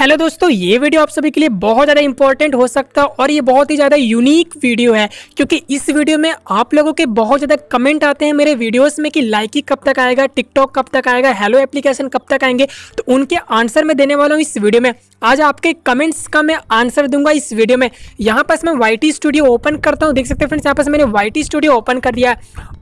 hello दोस्तों ये video आप सभी के लिए बहुत ज़्यादा इंपॉर्टेंट हो सकता है और ये बहुत ही ज़्यादा यूनिक वीडियो है क्योंकि इस वीडियो में आप लोगों के बहुत ज़्यादा कमेंट आते हैं मेरे वीडियोस में कि ही कब तक आएगा टिकटॉक कब तक आएगा हेलो एप्लीकेशन कब तक आएंगे तो उनके आंसर मैं देने वाला हूँ इस वीडियो में आज आपके कमेंट्स का मैं आंसर दूंगा इस वीडियो में यहाँ पास मैं वाई स्टूडियो ओपन करता हूँ देख सकते हैं फ्रेंड्स यहाँ पास मैंने वाई स्टूडियो ओपन कर दिया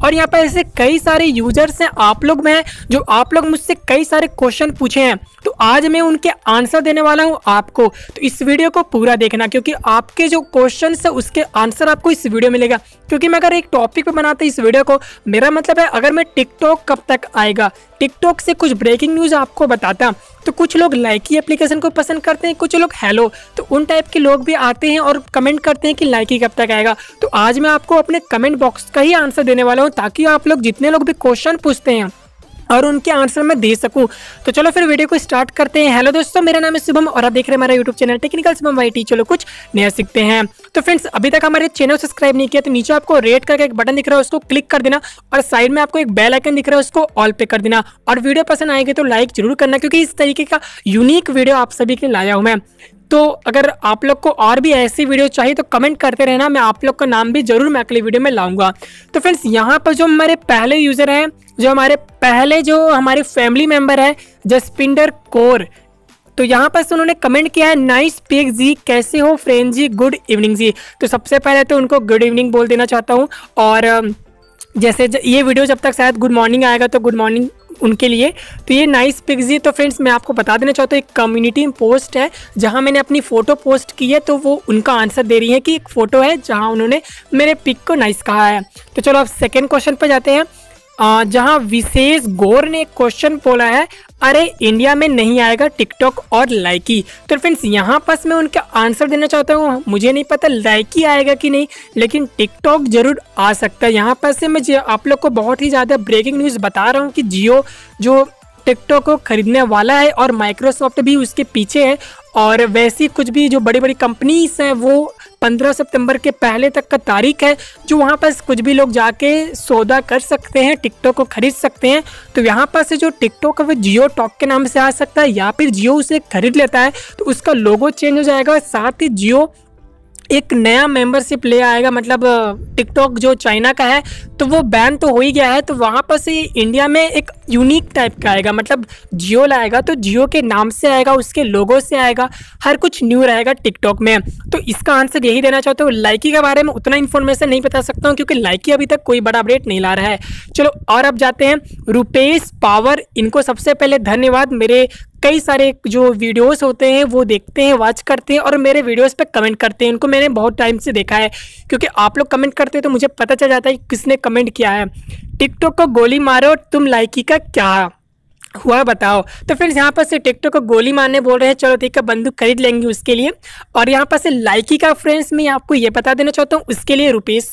और यहाँ पर ऐसे कई सारे यूजर्स हैं आप लोग में जो आप लोग मुझसे कई सारे क्वेश्चन पूछे हैं तो आज मैं उनके आंसर देने वाला हूँ आपको तो इस वीडियो को पूरा देखना क्योंकि आपके जो क्वेश्चन है उसके आंसर आपको इस वीडियो में मिलेगा क्योंकि मैं अगर एक टॉपिक पर बनाता इस वीडियो को मेरा मतलब है अगर मैं टिकटॉक कब तक आएगा टिकटॉक से कुछ ब्रेकिंग न्यूज़ आपको बताता तो कुछ लोग लाइकी एप्लीकेशन को पसंद करते हैं कुछ लोग हेलो तो उन टाइप के लोग भी आते हैं और कमेंट करते हैं कि लाइकी कब तक आएगा तो आज मैं आपको अपने कमेंट बॉक्स का ही आंसर देने वाला हूँ ताकि आप लोग जितने लोग भी क्वेश्चन पूछते हैं और उनके आंसर मैं दे सकूं तो चलो फिर वीडियो को स्टार्ट करते हैं हेलो दोस्तों मेरा नाम है शुभम और आप देख रहे हैं हमारा YouTube channel technical Shubham Y T चलो कुछ नया सीखते हैं तो फ्रेंड्स अभी तक हमारे चैनल सब्सक्राइब नहीं किया तो नीचे आपको रेड करके एक बटन दिख रहा है उसको क्लिक कर देना और साइड में आपको एक बेल आइकन दिख रहा है उसको ऑल पे कर देना और वीडियो पसंद आएगी तो लाइक जरूर करना क्योंकि इस तरीके का यूनिक वीडियो आप सभी के लिए लाया हूँ मैं तो अगर आप लोग को और भी ऐसी वीडियो चाहिए तो कमेंट करते रहना मैं आप लोग का नाम भी जरूर मैं अगली वीडियो में लाऊंगा तो फ्रेंड्स यहाँ पर जो हमारे पहले यूज़र हैं जो हमारे पहले जो हमारे फैमिली मेम्बर है जसपिंडर कौर तो यहाँ पर उन्होंने कमेंट किया है नाइस पिक जी कैसे हो फ्रेंड जी गुड इवनिंग जी तो सबसे पहले तो उनको गुड इवनिंग बोल देना चाहता हूँ और जैसे ये वीडियो जब तक शायद गुड मॉर्निंग आएगा तो गुड मॉर्निंग उनके लिए तो ये नाइस पिक जी तो फ्रेंड्स मैं आपको बता देना चाहता हूँ एक कम्युनिटी पोस्ट है जहाँ मैंने अपनी फ़ोटो पोस्ट की है तो वो उनका आंसर दे रही है कि एक फ़ोटो है जहाँ उन्होंने मेरे पिक को नाइस कहा है तो चलो अब सेकेंड क्वेश्चन पर जाते हैं जहां विशेष गौर ने एक क्वेश्चन बोला है अरे इंडिया में नहीं आएगा टिकटॉक और लाइकी तो फ्रेंड्स यहाँ पास मैं उनका आंसर देना चाहता हूँ मुझे नहीं पता लाइकी आएगा कि नहीं लेकिन टिकटॉक जरूर आ सकता है यहाँ पास से मैं आप लोग को बहुत ही ज़्यादा ब्रेकिंग न्यूज़ बता रहा हूँ कि जियो जो टिकटॉक को खरीदने वाला है और माइक्रोसॉफ्ट भी उसके पीछे है और वैसी कुछ भी जो बड़ी बड़ी कंपनीज हैं वो 15 सितंबर के पहले तक का तारीख है जो वहाँ पर कुछ भी लोग जाके सौदा कर सकते हैं टिकटों को खरीद सकते हैं तो यहाँ पर से जो टिकटॉक है वो जियो टॉक के नाम से आ सकता है या फिर जियो उसे खरीद लेता है तो उसका लोगो चेंज हो जाएगा साथ ही जियो एक नया मेंबरशिप ले आएगा मतलब टिकटॉक जो चाइना का है तो वो बैन तो हो ही गया है तो वहाँ पर से इंडिया में एक यूनिक टाइप का आएगा मतलब जियो लाएगा तो जियो के नाम से आएगा उसके लोगों से आएगा हर कुछ न्यू रहेगा टिकटॉक में तो इसका आंसर यही देना चाहते हो लाइकी के बारे में उतना इन्फॉर्मेशन नहीं बता सकता हूँ क्योंकि लाइकी अभी तक कोई बड़ा अपडेट नहीं ला रहा है चलो और अब जाते हैं रुपेश पावर इनको सबसे पहले धन्यवाद मेरे कई सारे जो वीडियोस होते हैं वो देखते हैं वॉच करते हैं और मेरे वीडियोस पे कमेंट करते हैं इनको मैंने बहुत टाइम से देखा है क्योंकि आप लोग कमेंट करते हैं तो मुझे पता चल जाता है कि किसने कमेंट किया है टिकटॉक को गोली मारो तुम लाइकी का क्या हुआ बताओ तो फ्रेंड्स यहाँ पर से टिकटॉक को गोली मारने बोल रहे हैं चलो ठीक है बंदूक खरीद लेंगे उसके लिए और यहाँ पर से लाइकी का फ्रेंड्स मैं आपको ये बता देना चाहता हूँ उसके लिए रुपेश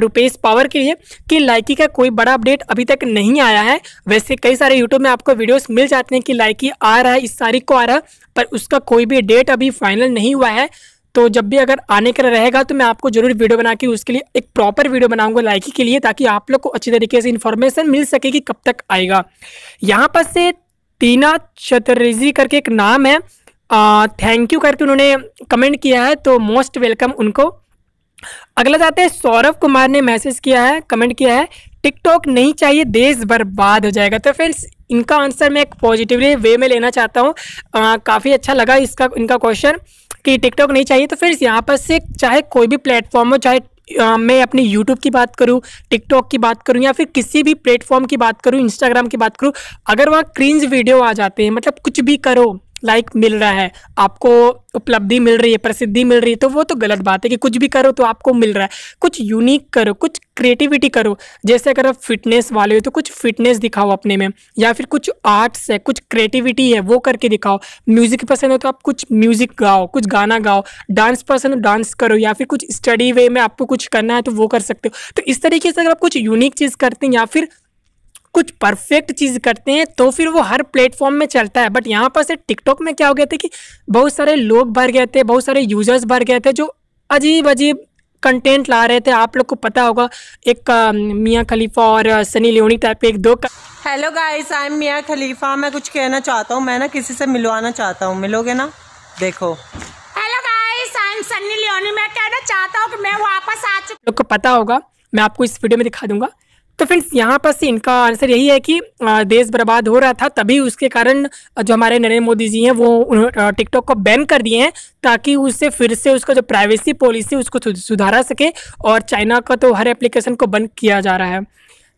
रुपेश पावर के लिए कि लाइकी का कोई बड़ा अपडेट अभी तक नहीं आया है वैसे कई सारे यूट्यूब में आपको वीडियोस मिल जाते हैं कि लाइकी आ रहा है इस तारीख को आ रहा है पर उसका कोई भी डेट अभी फाइनल नहीं हुआ है तो जब भी अगर आने का रहेगा तो मैं आपको जरूर वीडियो बना के उसके लिए एक प्रॉपर वीडियो बनाऊंगा लाइकी के लिए ताकि आप लोग को अच्छी तरीके से इन्फॉर्मेशन मिल सके कि कब तक आएगा यहाँ पर से तीना चतुर्जी करके एक नाम है थैंक यू करके उन्होंने कमेंट किया है तो मोस्ट वेलकम उनको अगला जाते हैं सौरभ कुमार ने मैसेज किया है कमेंट किया है टिकटॉक नहीं चाहिए देश बर्बाद हो जाएगा तो फ्रेंड्स इनका आंसर मैं एक पॉजिटिवली वे में लेना चाहता हूँ काफ़ी अच्छा लगा इसका इनका क्वेश्चन कि टिकटॉक नहीं चाहिए तो फिर यहाँ पर से चाहे कोई भी प्लेटफॉर्म हो चाहे मैं अपनी यूट्यूब की बात करूँ टिकटॉक की बात करूँ या फिर किसी भी प्लेटफॉर्म की बात करूँ इंस्टाग्राम की बात करूँ अगर वहाँ क्रींज वीडियो आ जाते हैं मतलब कुछ भी करो लाइक मिल रहा है आपको उपलब्धि मिल रही है प्रसिद्धि मिल रही है तो वो तो गलत बात है कि कुछ भी करो तो आपको मिल रहा है कुछ यूनिक करो कुछ क्रिएटिविटी करो जैसे अगर आप फिटनेस वाले हो तो कुछ फिटनेस दिखाओ अपने में या फिर कुछ आर्ट्स है कुछ क्रिएटिविटी है वो करके दिखाओ म्यूज़िक पसंद हो तो आप कुछ म्यूज़िक गाओ कुछ गाना गाओ डांस पसंद हो डांस करो या फिर कुछ स्टडी वे में आपको कुछ करना है तो वो कर सकते हो तो इस तरीके से अगर आप कुछ यूनिक चीज़ करते हैं या फिर कुछ परफेक्ट चीज़ करते हैं तो फिर वो हर प्लेटफॉर्म में चलता है बट यहाँ पर से टिकटॉक में क्या हो गया था कि बहुत सारे लोग भर गए थे बहुत सारे यूजर्स भर गए थे जो अजीब अजीब कंटेंट ला रहे थे आप लोग को पता होगा एक मियाँ खलीफा और सनी लियोनी टाइप के एक दो हेलो गाइस आई एम मियाँ खलीफा मैं कुछ कहना चाहता हूँ मैं ना किसी से मिलवाना चाहता हूँ मिलोगे ना देखो hello guys I am Sunny Leone मैं कहना चाहता हूँ कि मैं वापस आ चुका लोग को पता होगा मैं आपको इस वीडियो में दिखा दूंगा तो फ्रेंड्स यहाँ पर से इनका आंसर यही है कि देश बर्बाद हो रहा था तभी उसके कारण जो हमारे नरेंद्र मोदी जी हैं वो टिकटॉक को बैन कर दिए हैं ताकि उससे फिर से उसका जो प्राइवेसी पॉलिसी उसको सुधारा सके और चाइना का तो हर एप्लीकेशन को बंद किया जा रहा है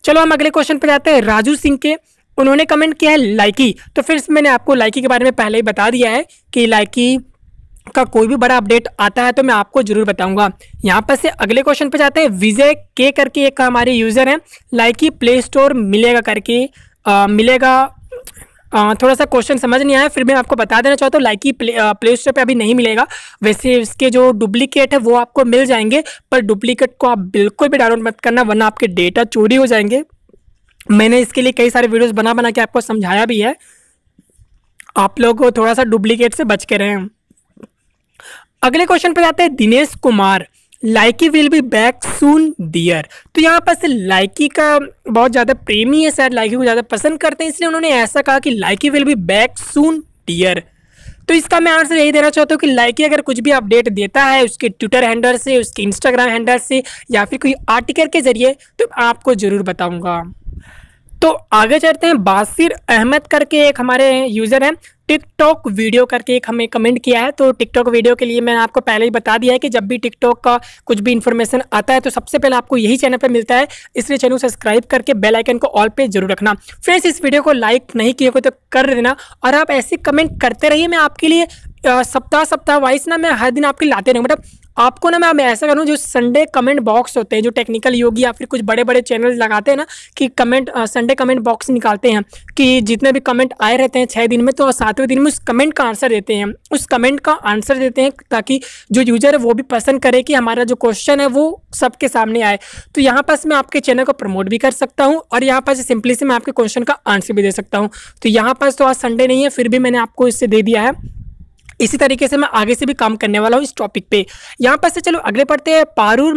चलो हम अगले क्वेश्चन पर जाते हैं राजू सिंह के उन्होंने कमेंट किया है लाइकी तो फिर मैंने आपको लाइकी के बारे में पहले ही बता दिया है कि लाइकी का कोई भी बड़ा अपडेट आता है तो मैं आपको जरूर बताऊंगा यहाँ पर से अगले क्वेश्चन पे जाते हैं विजय के करके एक हमारे यूज़र हैं लाइक ही प्ले स्टोर मिलेगा करके आ, मिलेगा आ, थोड़ा सा क्वेश्चन समझ नहीं आया फिर मैं आपको बता देना चाहता हूँ लाइक ही प्ले प्ले स्टोर पर अभी नहीं मिलेगा वैसे इसके जो डुप्लीकेट है वो आपको मिल जाएंगे पर डुप्लीकेट को आप बिल्कुल भी डाउनलोड मत करना वरना आपके डेटा चोरी हो जाएंगे मैंने इसके लिए कई सारे वीडियोज बना बना के आपको समझाया भी है आप लोग थोड़ा सा डुप्लीकेट से बच के रहें अगले क्वेश्चन पे जाते हैं Dinesh Kumar Likee will be back soon dear तो यहाँ पर से लाइकी का बहुत ज़्यादा प्रेमी है शायद लाइकी को ज़्यादा पसंद करते हैं इसलिए उन्होंने ऐसा कहा कि Likee will be back soon dear तो इसका मैं आंसर यही देना चाहता हूँ कि लाइकी अगर कुछ भी अपडेट देता है उसके ट्विटर हैंडल से उसके इंस्टाग्राम हैंडल से या फिर कोई आर्टिकल के जरिए तो आपको ज़रूर बताऊँगा तो आगे चलते हैं बासिर अहमद करके एक हमारे यूज़र हैं टिकटॉक वीडियो करके एक हमें कमेंट किया है तो टिकटॉक वीडियो के लिए मैंने आपको पहले ही बता दिया है कि जब भी टिकटॉक का कुछ भी इन्फॉर्मेशन आता है तो सबसे पहले आपको यही चैनल पर मिलता है इसलिए चैनल सब्सक्राइब करके बेल आइकन को ऑल पे जरूर रखना फ्रेंड्स इस वीडियो को लाइक नहीं किए तो कर देना और आप ऐसे कमेंट करते रहिए मैं आपके लिए सप्ताह सप्ताह वाइज ना मैं हर दिन आपके लाते रहूँ मतलब आपको ना मैं ऐसा करूँ जो संडे कमेंट बॉक्स होते हैं जो टेक्निकल योगी या फिर कुछ बड़े बड़े चैनल लगाते हैं ना कि कमेंट संडे कमेंट बॉक्स निकालते हैं कि जितने भी कमेंट आए रहते हैं छः दिन में तो सातवें दिन में उस कमेंट का आंसर देते हैं उस कमेंट का आंसर देते हैं ताकि जो यूज़र है वो भी पसंद करे कि हमारा जो क्वेश्चन है वो सबके सामने आए तो यहाँ पास मैं आपके चैनल को प्रमोट भी कर सकता हूँ और यहाँ पास सिंपली से मैं आपके क्वेश्चन का आंसर भी दे सकता हूँ तो यहाँ पास तो आज संडे नहीं है फिर भी मैंने आपको इससे दे दिया है इसी तरीके से मैं आगे से भी काम करने वाला हूँ इस टॉपिक पे यहाँ पर से चलो अगले पढ़ते हैं पारूर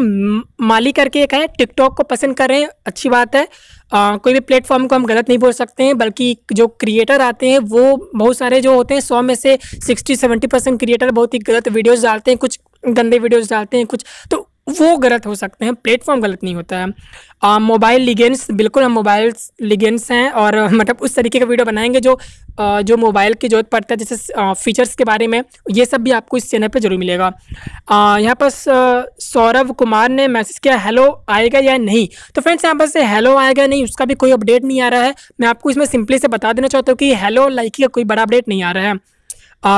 माली करके एक है टिकटॉक को पसंद कर रहे हैं अच्छी बात है आ, कोई भी प्लेटफॉर्म को हम गलत नहीं बोल सकते हैं बल्कि जो क्रिएटर आते हैं वो बहुत सारे जो होते हैं सौ में से सिक्सटी सेवेंटी परसेंट क्रिएटर बहुत ही गलत वीडियोज़ डालते हैं कुछ गंदे वीडियोज़ डालते हैं कुछ तो वो गलत हो सकते हैं प्लेटफॉर्म गलत नहीं होता है मोबाइल लिगेंस बिल्कुल हम मोबाइल लिगेंस हैं और मतलब उस तरीके का वीडियो बनाएंगे जो आ, जो मोबाइल की ज़रूरत पड़ता है जैसे फीचर्स के बारे में ये सब भी आपको इस चैनल पर जरूर मिलेगा यहाँ पर सौरभ कुमार ने मैसेज किया हेलो आएगा या नहीं तो फ्रेंड्स यहाँ पर से हेलो आएगा नहीं उसका भी कोई अपडेट नहीं आ रहा है मैं आपको इसमें सिंपली से बता देना चाहता हूँ कि हेलो लाइकी का कोई बड़ा अपडेट नहीं आ रहा है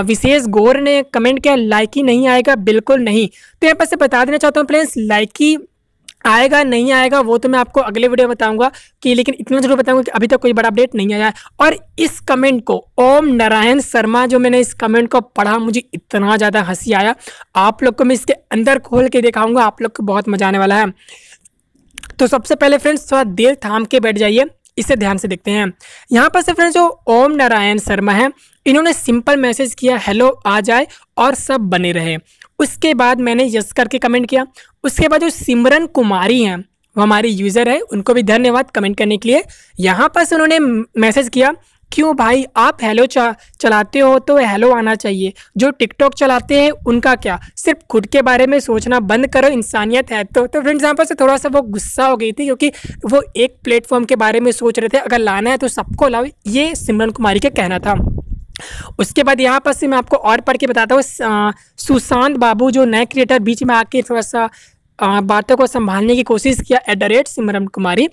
विशेष गौर ने कमेंट किया लाइक ही नहीं आएगा बिल्कुल नहीं तो यहाँ पर से बता देना चाहता हूँ फ्रेंड्स लाइक ही आएगा नहीं आएगा वो तो मैं आपको अगले वीडियो में बताऊंगा कि लेकिन इतना जरूर बताऊंगा कि अभी तक कोई बड़ा अपडेट नहीं आया है और इस कमेंट को ओम नारायण शर्मा जो मैंने इस कमेंट को पढ़ा मुझे इतना ज़्यादा हंसी आया आप लोग को मैं इसके अंदर खोल के दिखाऊंगा आप लोग को बहुत मजा आने वाला है तो सबसे पहले फ्रेंड्स थोड़ा दिल थाम के बैठ जाइए इसे ध्यान से देखते हैं यहाँ पर से फ्रेंड्स जो ओम नारायण शर्मा है इन्होंने सिंपल मैसेज किया हेलो आ जाए और सब बने रहे उसके बाद मैंने यस करके कमेंट किया उसके बाद जो सिमरन कुमारी हैं वो हमारी यूज़र है उनको भी धन्यवाद कमेंट करने के लिए यहाँ पर से उन्होंने मैसेज किया क्यों भाई आप हेलो चलाते हो तो हेलो आना चाहिए जो टिकटॉक चलाते हैं उनका क्या सिर्फ खुद के बारे में सोचना बंद करो इंसानियत है तो तो फ्रेंड्स यहाँ पर से थोड़ा सा वो गुस्सा हो गई थी क्योंकि वो एक प्लेटफॉर्म के बारे में सोच रहे थे अगर लाना है तो सबको लाओ ये सिमरन कुमारी का कहना था उसके बाद यहाँ पर से मैं आपको और पढ़ के बताता हूँ सुशांत बाबू जो नए क्रिएटर बीच में आके थोड़ा सा बातों को संभालने की कोशिश किया at the rate Simran Kumari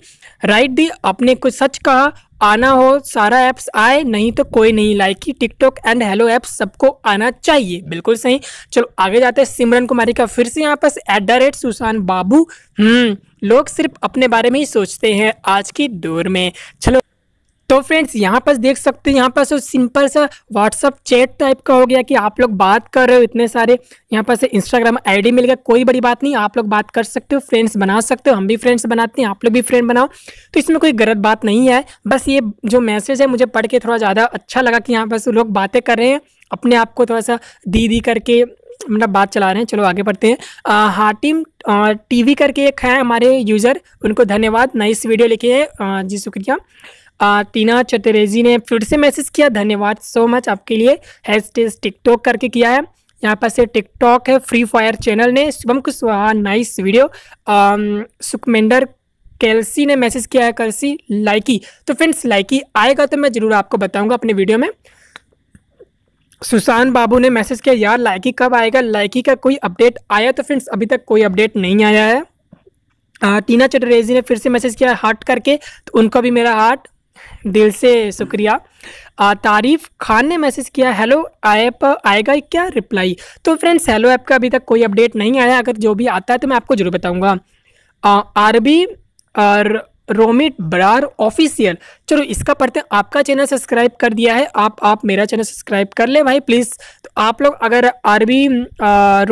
right दी आपने कुछ सच कहा आना हो सारा ऐप्स आए नहीं तो कोई नहीं लाइक की टिकटॉक एंड हेलो ऐप्स सबको आना चाहिए बिल्कुल सही चलो आगे जाते हैं सिमरन कुमारी का फिर से यहाँ पर at the rate Sushant Babu हम्म, लोग सिर्फ अपने बारे में ही सोचते हैं आज की दौर में चलो तो फ्रेंड्स यहाँ पर देख सकते हैं यहाँ पर सिंपल सा व्हाट्सअप चैट टाइप का हो गया कि आप लोग बात कर रहे हो इतने सारे यहाँ पर से इंस्टाग्राम आईडी मिल गया कोई बड़ी बात नहीं आप लोग बात कर सकते हो फ्रेंड्स बना सकते हो हम भी फ्रेंड्स बनाते हैं आप लोग भी फ्रेंड बनाओ तो इसमें कोई गलत बात नहीं है बस ये जो मैसेज है मुझे पढ़ के थोड़ा ज़्यादा अच्छा लगा कि यहाँ पर लोग बातें कर रहे हैं अपने आप को थोड़ा सा दीदी करके मतलब बात चला रहे हैं चलो आगे बढ़ते हैं हाटिम टीवी करके एक है हमारे यूज़र उनको धन्यवाद नाइस वीडियो लिखे हैं जी शुक्रिया टीना चटरेजी ने फिर से मैसेज किया धन्यवाद सो मच आपके लिए हैज टिकटॉक करके किया है यहाँ पर से टिकटॉक है फ्री फायर चैनल ने Shubham Kushwaha nice video um, Sukhminder Kalsi ने मैसेज किया है कलसी लाइकी तो फ्रेंड्स लाइकी आएगा तो मैं ज़रूर आपको बताऊंगा अपने वीडियो में सुशांत बाबू ने मैसेज किया यार लाइकी कब आएगा लाइकी का कोई अपडेट आया तो फ्रेंड्स अभी तक कोई अपडेट नहीं आया है टीना चटरेजी ने फिर से मैसेज किया हार्ट करके तो उनका भी मेरा हार्ट दिल से शुक्रिया तारीफ खान ने मैसेज किया हेलो ऐप आएगा क्या रिप्लाई तो फ्रेंड्स हेलो ऐप का अभी तक कोई अपडेट नहीं आया अगर जो भी आता है तो मैं आपको ज़रूर बताऊंगा आरबी और रोमिट बरार ऑफिशियल चलो इसका पढ़ते हैं आपका चैनल सब्सक्राइब कर दिया है आप आप मेरा चैनल सब्सक्राइब कर ले भाई प्लीज़ तो आप लोग अगर RB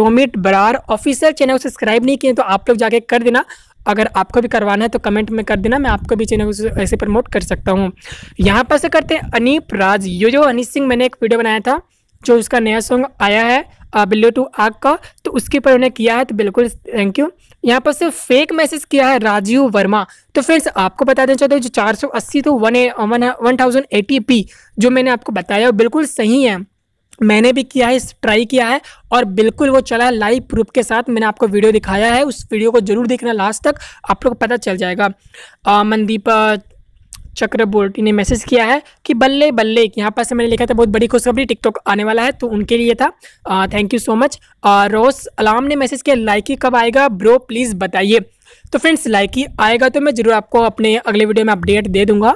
Romit Brar official channel subscribe नहीं किए तो आप लोग जाके कर देना अगर आपको भी करवाना है तो कमेंट में कर देना मैं आपको भी चैनल ऐसे प्रमोट कर सकता हूँ यहाँ पर से करते हैं अनीप राज यो जो अनित सिंह मैंने एक वीडियो बनाया था जो उसका नया सॉन्ग आया है बिल्लो टू आग का तो उसके ऊपर उन्होंने किया है तो बिल्कुल थैंक यू यहाँ पर से फेक मैसेज किया है राजीव वर्मा तो फ्रेंड्स आपको बता देना चाहते हो जो चार सौ अस्सी तो one A one one thousand eighty P जो मैंने आपको बताया बिल्कुल सही है मैंने भी किया है ट्राई किया है और बिल्कुल वो चला है लाइव प्रूफ के साथ मैंने आपको वीडियो दिखाया है उस वीडियो को जरूर देखना लास्ट तक आप लोग को पता चल जाएगा मनदीप चक्रबोर्टी ने मैसेज किया है कि बल्ले बल्ले यहाँ पर से मैंने लिखा था बहुत बड़ी खुशखबरी टिकटॉक आने वाला है तो उनके लिए था thank you so much Roz Alam ने मैसेज किया लाइकी कब आएगा ब्रो प्लीज़ बताइए तो फ्रेंड्स लाइकी आएगा तो मैं ज़रूर आपको अपने अगले वीडियो में अपडेट दे दूँगा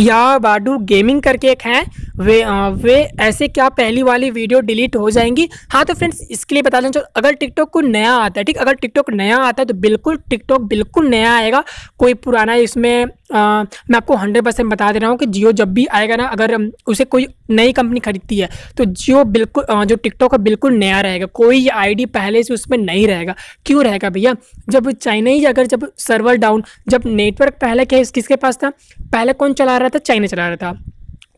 या बाडू गेमिंग करके एक हैं वे आ, वे ऐसे क्या पहली वाली वीडियो डिलीट हो जाएंगी हाँ तो फ्रेंड्स इसके लिए बता देना चलो अगर टिकटॉक को नया आता है ठीक अगर टिकटॉक नया आता है तो बिल्कुल टिकटॉक बिल्कुल नया आएगा कोई पुराना इसमें आ, मैं आपको हंड्रेड परसेंट बता दे रहा हूँ कि जियो जब भी आएगा ना अगर उसे कोई नई कंपनी खरीदती है तो जियो बिल्कुल जो टिकटॉक है बिल्कुल नया रहेगा कोई आईडी पहले से उसमें नहीं रहेगा क्यों रहेगा भैया जब चाइना ही अगर जब सर्वर डाउन जब नेटवर्क पहले क्या किसके पास था पहले कौन चला रहा था चाइना चला रहा था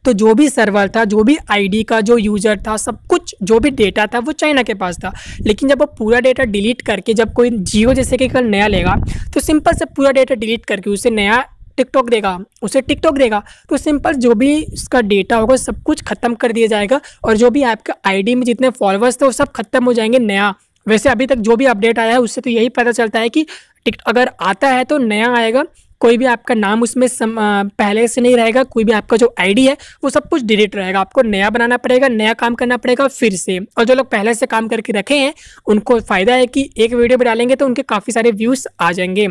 तो जो भी सर्वर था जो भी आईडी का जो यूज़र था सब कुछ जो भी डेटा था वो चाइना के पास था लेकिन जब वो पूरा डेटा डिलीट करके जब कोई जियो जैसे कि कल नया लेगा तो सिंपल से पूरा डेटा डिलीट करके उसे नया टिकटॉक देगा उसे टिकटॉक देगा तो सिंपल जो भी उसका डेटा होगा सब कुछ ख़त्म कर दिया जाएगा और जो भी आपके आईडी में जितने फॉलोअर्स थे वो सब खत्म हो जाएंगे नया वैसे अभी तक जो भी अपडेट आया है उससे तो यही पता चलता है कि टिक अगर आता है तो नया आएगा कोई भी आपका नाम उसमें सम, आ, पहले से नहीं रहेगा कोई भी आपका जो आईडी है वो सब कुछ डिलीट रहेगा आपको नया बनाना पड़ेगा नया काम करना पड़ेगा फिर से और जो लोग पहले से काम करके रखे हैं उनको फ़ायदा है कि एक वीडियो भी डालेंगे तो उनके काफ़ी सारे व्यूज़ आ जाएंगे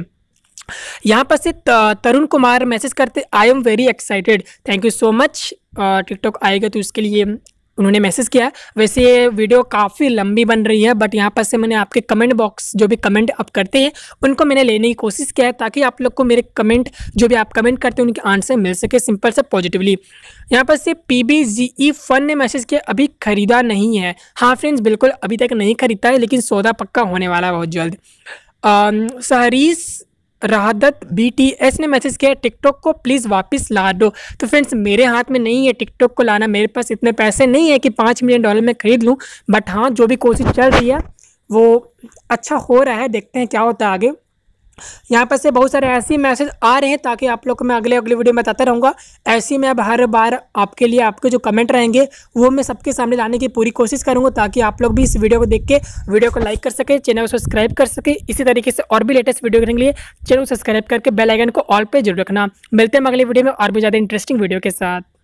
यहाँ पर से तरुण कुमार मैसेज करते I am very excited thank you so much TikTok आएगा तो उसके लिए उन्होंने मैसेज किया वैसे ये वीडियो काफ़ी लंबी बन रही है बट यहाँ पर से मैंने आपके कमेंट बॉक्स जो भी कमेंट आप करते हैं उनको मैंने लेने की कोशिश किया है ताकि आप लोग को मेरे कमेंट जो भी आप कमेंट करते हैं उनके आंसर मिल सके सिंपल से पॉजिटिवली यहाँ पर से P B G E fun ने मैसेज किया अभी ख़रीदा नहीं है हाँ फ्रेंड्स बिल्कुल अभी तक नहीं खरीदा है लेकिन सौदा पक्का होने वाला है बहुत जल्द सहरीस राहदत बीटीएस ने मैसेज किया टिकटॉक को प्लीज़ वापस ला दो तो फ्रेंड्स मेरे हाथ में नहीं है टिकटॉक को लाना मेरे पास इतने पैसे नहीं है कि पाँच मिलियन डॉलर में ख़रीद लूँ बट हाँ जो भी कोशिश चल रही है वो अच्छा हो रहा है देखते हैं क्या होता है आगे यहाँ पर से बहुत सारे ऐसे मैसेज आ रहे हैं ताकि आप लोग को मैं अगले अगले वीडियो में बताता रहूँगा ऐसी मैं अब हर बार आपके लिए आपके जो कमेंट रहेंगे वो मैं सबके सामने लाने की पूरी कोशिश करूँगा ताकि आप लोग भी इस वीडियो को देख के वीडियो को लाइक कर सके चैनल को सब्सक्राइब कर सके इसी तरीके से और भी लेटेस्ट वीडियो करने के लिए चैनल को सब्सक्राइब करके बेलाइकन को ऑल पर जरूर रखना मिलते हैं अगले वीडियो में और भी ज़्यादा इंटरेस्टिंग वीडियो के साथ